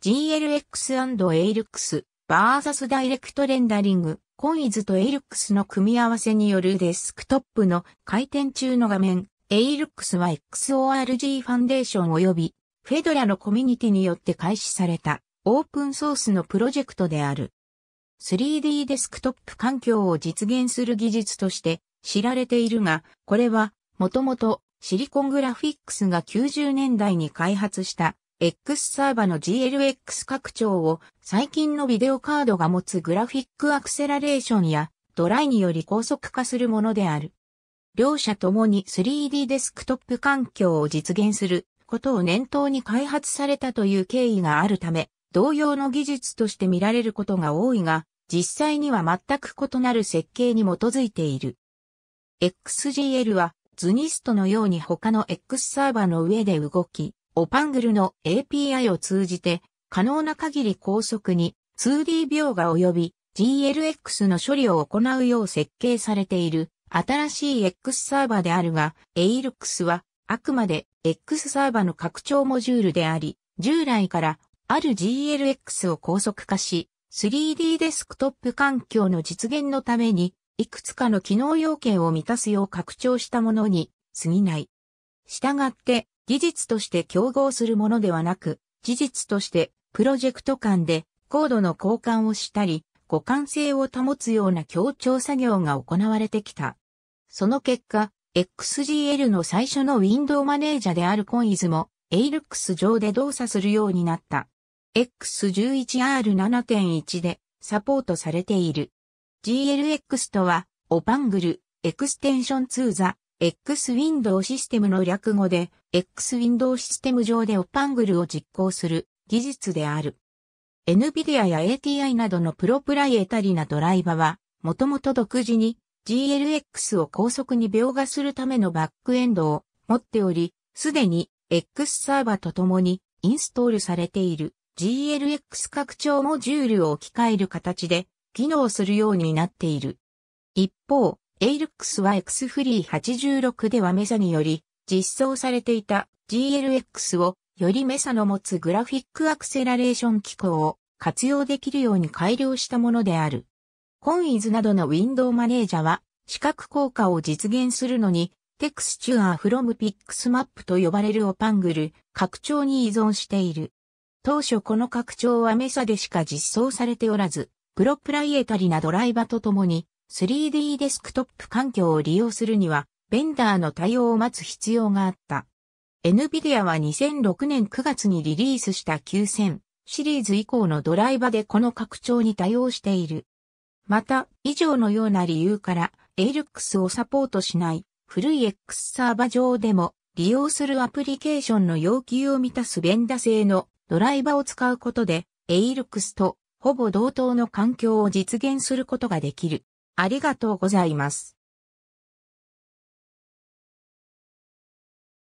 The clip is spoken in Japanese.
GLX&ALX、バーサスダイレクトレンダリング、コンイズと ALX の組み合わせによるデスクトップの回転中の画面、ALX は XORG ファンデーション及び、フェドラのコミュニティによって開始された、オープンソースのプロジェクトである。3D デスクトップ環境を実現する技術として知られているが、これは、もともとシリコングラフィックスが90年代に開発した X サーバの GLX 拡張を最近のビデオカードが持つグラフィックアクセラレーションやドライにより高速化するものである。両社ともに 3D デスクトップ環境を実現することを念頭に開発されたという経緯があるため、同様の技術として見られることが多いが、実際には全く異なる設計に基づいている。XGL はズニストのように他の X サーバの上で動き、オパングルの API を通じて可能な限り高速に 2D 描画及び GLX の処理を行うよう設計されている新しい X サーバーであるが、ALX はあくまで X サーバーの拡張モジュールであり、従来からある GLX を高速化し、3D デスクトップ環境の実現のために、いくつかの機能要件を満たすよう拡張したものに過ぎない。したがって、技術として競合するものではなく、事実としてプロジェクト間でコードの交換をしたり、互換性を保つような協調作業が行われてきた。その結果、XGL の最初のウィンドウマネージャであるコンイズも ALUX 上で動作するようになった。X11R7.1 でサポートされている。GLX とは、オパングル、エクステンションツーザ、X ウィンドウシステムの略語で、X ウィンドウシステム上でオパングルを実行する技術である。NVIDIA や ATI などのプロプライエタリなドライバは、もともと独自に GLX を高速に描画するためのバックエンドを持っており、すでに X サーバーと共にインストールされている GLX 拡張モジュールを置き換える形で機能するようになっている。一方、ALX は X フリー86ではメザにより実装されていた GLX をよりメサの持つグラフィックアクセラレーション機構を活用できるように改良したものである。コンイズなどのウィンドウマネージャは視覚効果を実現するのにテクスチュアーフロムピックスマップと呼ばれるオパングル拡張に依存している。当初この拡張はメサでしか実装されておらず、プロプライエタリなドライバとともに 3D デスクトップ環境を利用するにはベンダーの対応を待つ必要があった。NVIDIA は2006年9月にリリースした9000シリーズ以降のドライバでこの拡張に対応している。また、以上のような理由から ALUX をサポートしない古い X サーバ上でも利用するアプリケーションの要求を満たすベンダー製のドライバを使うことで ALUX とほぼ同等の環境を実現することができる。ありがとうございます。